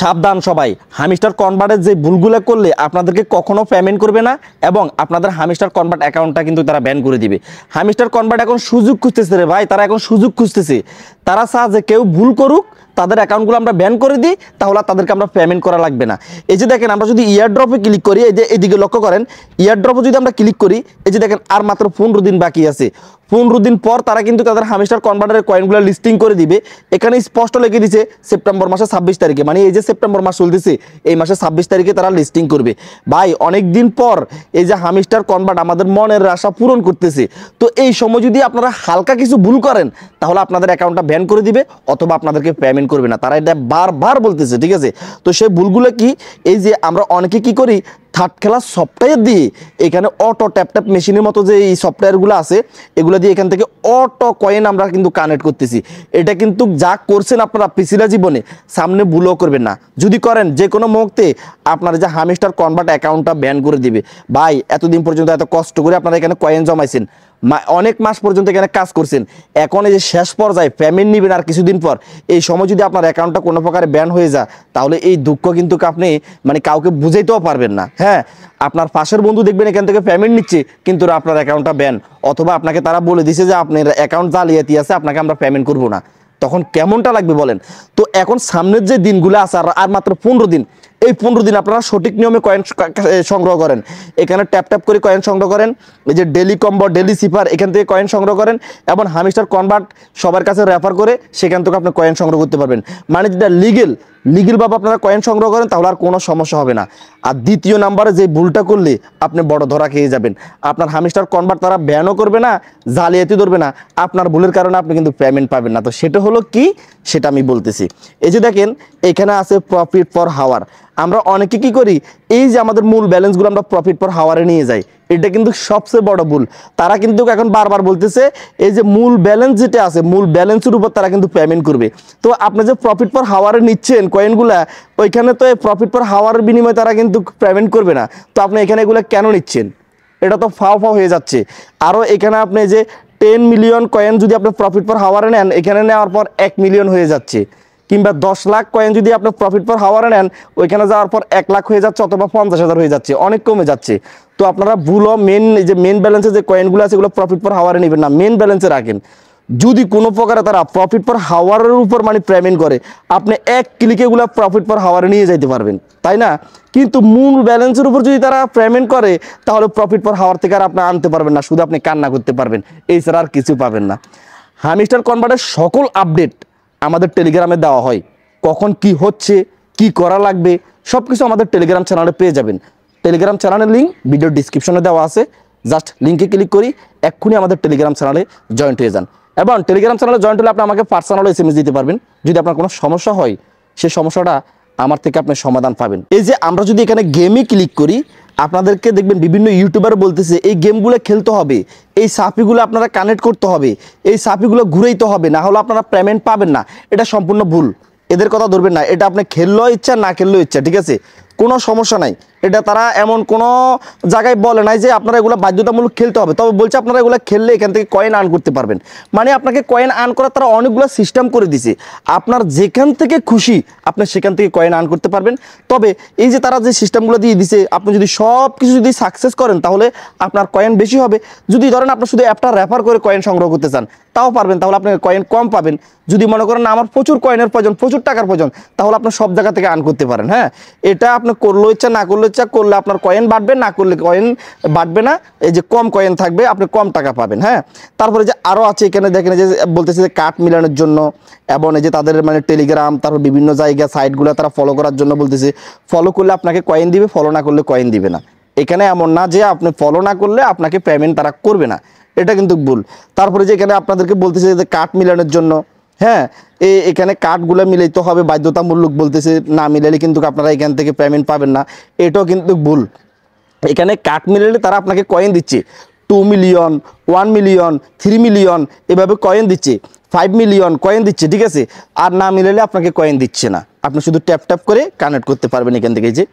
সাবধান সবাই হামিস্টার কনভার্টের যে ভুলগুলো করলে আপনাদেরকে কখনো পেমেন্ট করবে না এবং আপনাদের হামিস্টার কনভার্ট অ্যাকাউন্টটা কিন্তু তারা ব্যান করে দিবে হামিস্টার কনভার্ট এখন সুযোগ খুঁজতেছে রে ভাই তারা এখন সুযোগ খুঁজতেছে তারা চা যে কেউ ভুল করুক তাদের অ্যাকাউন্টগুলো আমরা ব্যান করে দিই তাহলে তাদেরকে আমরা পেমেন্ট করা লাগবে না এই যে দেখেন আমরা যদি ইয়ারড্রপে ক্লিক করি এই যে এদিকে লক্ষ্য করেন ড্রপে যদি আমরা ক্লিক করি এই যে দেখেন আর মাত্র পনেরো দিন বাকি আছে পনেরো দিন পর তারা কিন্তু তাদের হামিস্টার কনভার্টারের কয়েনগুলো লিস্টিং করে দিবে এখানে স্পষ্ট লেখে দিছে সেপ্টেম্বর মাসে ছাব্বিশ তারিখে মানে এই যে সেপ্টেম্বর মাস চলতেছে এই মাসে ছাব্বিশ তারিখে তারা লিস্টিং করবে ভাই অনেক দিন পর এই যে হামিস্টার কনভার্ট আমাদের মনের আশা পূরণ করতেছে তো এই সময় যদি আপনারা হালকা কিছু ভুল করেন তাহলে আপনাদের অ্যাকাউন্টটা ব্যান করে দিবে অথবা আপনাদেরকে পেমেন্ট করবে না তারা এটা বারবার বলতেছে ঠিক আছে তো সেই ভুলগুলো কি এই যে আমরা অনেকে কি করি থার্ড খেলা সফটওয়্যার দিয়ে এখানে অটো ট্যাপ ট্যাপ মেশিনের মতো যে এই সফটওয়্যারগুলো আছে এগুলো দিয়ে এখান থেকে অটো কয়েন আমরা কিন্তু কানেক্ট করতেছি এটা কিন্তু যা করছেন আপনারা পিসিরা জীবনে সামনে ভুলও করবেন না যদি করেন যে কোনো মুহূর্তে আপনার যে হামিস্টার কনভার্ট অ্যাকাউন্টটা ব্যান করে দিবে ভাই এতদিন পর্যন্ত এত কষ্ট করে আপনারা এখানে কয়েন জমাইছেন অনেক মাস পর্যন্ত এখানে কাজ করছেন এখন এই যে শেষ পর্যায়ে পেমেন্ট নেবেন আর কিছুদিন পর এই সময় যদি আপনার অ্যাকাউন্টটা কোনো প্রকারে ব্যান হয়ে যায় তাহলে এই দুঃখ কিন্তু আপনি মানে কাউকে বুঝাইতেও পারবেন না হ্যাঁ আপনার পাশের বন্ধু দেখবেন এখান থেকে পেমেন্ট নিচ্ছে কিন্তু আপনার অ্যাকাউন্টটা ব্যান অথবা আপনাকে তারা বলে দিছে যে আপনার অ্যাকাউন্ট জালিয়াতি আছে আপনাকে আমরা পেমেন্ট করবো না তখন কেমনটা লাগবে বলেন তো এখন সামনের যে দিনগুলো আছে আর মাত্র পনেরো দিন এই পনেরো দিন আপনারা সঠিক নিয়মে কয়েন সংগ্রহ করেন এখানে ট্যাপ ট্যাপ করে কয়েন সংগ্রহ করেন এই যে ডেলি কম্ব ডেলি সিফার এখান থেকে কয়েন সংগ্রহ করেন এবং হামিস্টার কনভার্ট সবার কাছে রেফার করে সেখান থেকে আপনি কয়েন সংগ্রহ করতে পারবেন মানে যেটা লিগেল লিগেলভাবে আপনারা কয়েন সংগ্রহ করেন তাহলে আর কোনো সমস্যা হবে না আর দ্বিতীয় নাম্বারে যে ভুলটা করলে আপনি বড় ধরা খেয়ে যাবেন আপনার হামিস্টার কনভার্ট তারা ব্যানও করবে না জালিয়াতি ধরবে না আপনার ভুলের কারণে আপনি কিন্তু পেমেন্ট পাবেন না তো সেটা হলো কি সেটা আমি বলতেছি এই যে দেখেন এখানে আছে প্রফিট ফর হাওয়ার আমরা অনেকে কি করি এই যে আমাদের মূল ব্যালেন্সগুলো আমরা প্রফিট পর হাওয়ারে নিয়ে যাই এটা কিন্তু সবচেয়ে বড় ভুল তারা কিন্তু এখন বারবার বলতেছে এই যে মূল ব্যালেন্স যেটা আছে মূল ব্যালেন্সের উপর তারা কিন্তু পেমেন্ট করবে তো আপনি যে প্রফিট পর হাওয়ারে নিচ্ছেন কয়েনগুলা ওইখানে তো প্রফিট পর হাওয়ারের বিনিময়ে তারা কিন্তু পেমেন্ট করবে না তো আপনি এখানে এগুলো কেন নিচ্ছেন এটা তো ফাও ফাও হয়ে যাচ্ছে আরও এখানে আপনি যে টেন মিলিয়ন কয়েন যদি আপনি প্রফিট পর হাওয়ারে নেন এখানে নেওয়ার পর এক মিলিয়ন হয়ে যাচ্ছে কিংবা দশ লাখ কয়েন যদি আপনি প্রফিট পর হাওয়ারে নেন ওইখানে যাওয়ার পর এক লাখ হয়ে যাচ্ছে অথবা পঞ্চাশ হাজার হয়ে যাচ্ছে অনেক কমে যাচ্ছে তো আপনারা ভুলও মেন যে মেন ব্যালেন্সে যে কয়েনগুলো আছে এগুলো প্রফিট পর হাওয়ারে নেবেন না মেন ব্যালেন্সে রাখেন যদি কোনো প্রকারে তারা প্রফিট পর হাওয়ারের উপর মানে পেমেন্ট করে আপনি এক ক্লিকে এগুলো প্রফিট পর হাওয়ারে নিয়ে যেতে পারবেন তাই না কিন্তু মূল ব্যালেন্সের উপর যদি তারা পেমেন্ট করে তাহলে প্রফিট পর হাওয়ার থেকে আর আপনি আনতে পারবেন না শুধু আপনি কান্না করতে পারবেন এই আর কিছু পাবেন না হামিস্টার কনভার্টের সকল আপডেট আমাদের টেলিগ্রামে দেওয়া হয় কখন কি হচ্ছে কি করা লাগবে সব কিছু আমাদের টেলিগ্রাম চ্যানেলে পেয়ে যাবেন টেলিগ্রাম চ্যানেলের লিঙ্ক ভিডিও ডিসক্রিপশনে দেওয়া আছে জাস্ট লিঙ্কে ক্লিক করি এক্ষুনি আমাদের টেলিগ্রাম চ্যানেলে জয়েন্ট হয়ে যান এবং টেলিগ্রাম চ্যানেলে জয়েন্ট হলে আপনি আমাকে পার্সোনাল এস এম দিতে পারবেন যদি আপনার কোনো সমস্যা হয় সে সমস্যাটা আমার থেকে আপনি সমাধান পাবেন এই যে আমরা যদি এখানে গেমই ক্লিক করি আপনাদেরকে দেখবেন বিভিন্ন ইউটিউবার বলতেছে এই গেমগুলো খেলতে হবে এই সাপিগুলো আপনারা কানেক্ট করতে হবে এই সাপিগুলো ঘুরেইতে হবে না হলে আপনারা পেমেন্ট পাবেন না এটা সম্পূর্ণ ভুল এদের কথা ধরবেন না এটা আপনি খেললেও ইচ্ছা না খেললেও ইচ্ছা ঠিক আছে কোনো সমস্যা নাই এটা তারা এমন কোনো জায়গায় বলে নাই যে আপনারা এগুলো বাধ্যতামূলক খেলতে হবে তবে বলছে আপনারা এগুলো খেললে এখান থেকে কয়েন আর্ন করতে পারবেন মানে আপনাকে কয়েন আর্ন করার তারা অনেকগুলো সিস্টেম করে দিছে আপনার যেখান থেকে খুশি আপনি সেখান থেকে কয়েন আর্ন করতে পারবেন তবে এই যে তারা যে সিস্টেমগুলো দিয়ে দিছে আপনি যদি সব কিছু যদি সাকসেস করেন তাহলে আপনার কয়েন বেশি হবে যদি ধরেন আপনার শুধু অ্যাপটা রেফার করে কয়েন সংগ্রহ করতে চান তাও পারবেন তাহলে আপনাকে কয়েন কম পাবেন যদি মনে করেন না আমার প্রচুর কয়েনের প্রয়োজন প্রচুর টাকার প্রয়োজন তাহলে আপনার সব জায়গা থেকে আর্ন করতে পারেন হ্যাঁ এটা আপনি করলে ইচ্ছা না করলে ইচ্ছা করলে আপনার কয়েন বাড়বে না করলে কয়েন বাড়বে না এই যে কম কয়েন থাকবে আপনি কম টাকা পাবেন হ্যাঁ তারপরে যে আরও আছে এখানে দেখেন যে বলতেছে যে কাঠ মিলানোর জন্য এবং এই যে তাদের মানে টেলিগ্রাম তারপর বিভিন্ন জায়গা সাইটগুলো তারা ফলো করার জন্য বলতেছে ফলো করলে আপনাকে কয়েন দিবে ফলো না করলে কয়েন দিবে না এখানে এমন না যে আপনি ফলো না করলে আপনাকে পেমেন্ট তারা করবে না এটা কিন্তু ভুল তারপরে যে এখানে আপনাদেরকে বলতেছে যে কাঠ মিলানোর জন্য হ্যাঁ এখানে কার্ডগুলো মিলাইতে হবে বাধ্যতামূলক বলতেছে না মিলাইলে কিন্তু আপনারা এখান থেকে পেমেন্ট পাবেন না এটাও কিন্তু ভুল এখানে কার্ড মিলাইলে তারা আপনাকে কয়েন দিচ্ছে two million one million three million এভাবে কয়েন দিচ্ছে ফাইভ মিলিয়ন কয়েন দিচ্ছে ঠিক আছে আর না মিলেলে আপনাকে কয়েন দিচ্ছে না আপনি শুধু ট্যাপ ট্যাপ করে কানেক্ট করতে পারবেন এখান থেকে যে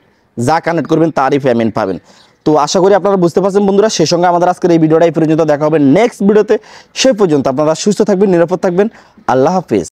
যা কানেক্ট করবেন তারই পেমেন্ট পাবেন তো আশা করি আপনারা বুঝতে পারছেন বন্ধুরা সেই সঙ্গে আমাদের আজকের এই ভিডিওটা এই পর্যন্ত দেখা হবে নেক্সট ভিডিওতে সে পর্যন্ত আপনারা সুস্থ থাকবেন নিরাপদ থাকবেন আল্লাহ হাফিজ